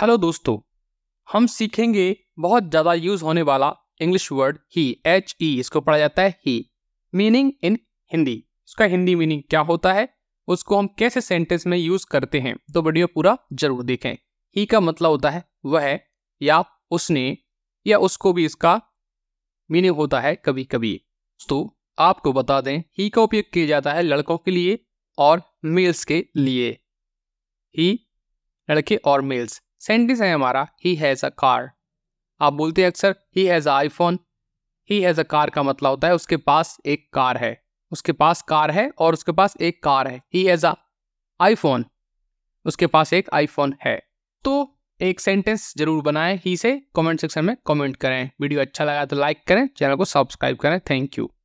hello दोस्तों हम सीखेंगे बहुत ज़्यादा यूज़ होने वाला English word he H E इसको पढ़ा जाता है ही मीनिंग इन हिंदी इसका हिंदी मीनिंग क्या होता है उसको हम कैसे सेंटेंस में यूज़ करते हैं तो वीडियो पूरा जरूर देखें ही का मतलब होता है वह या उसने या उसको भी इसका मीनिंग होता है कभी कभी तो आपको बता दें ही का उपयोग किया जाता है लड़कों के लिए और मेल्स के लिए ही लड़के और मेल्स सेंटेंस है हमारा ही हैज़ अ कार आप बोलते हैं अक्सर he has a iPhone he has a car का मतलब होता है उसके पास एक कार है उसके पास कार है और उसके पास एक कार है ही हैज़ अ आईफोन उसके पास एक आईफोन है तो एक सेंटेंस जरूर बनाएं ही से कमेंट सेक्शन में कमेंट करें वीडियो अच्छा लगा तो लाइक करें चैनल को सब्सक्राइब करें थैंक यू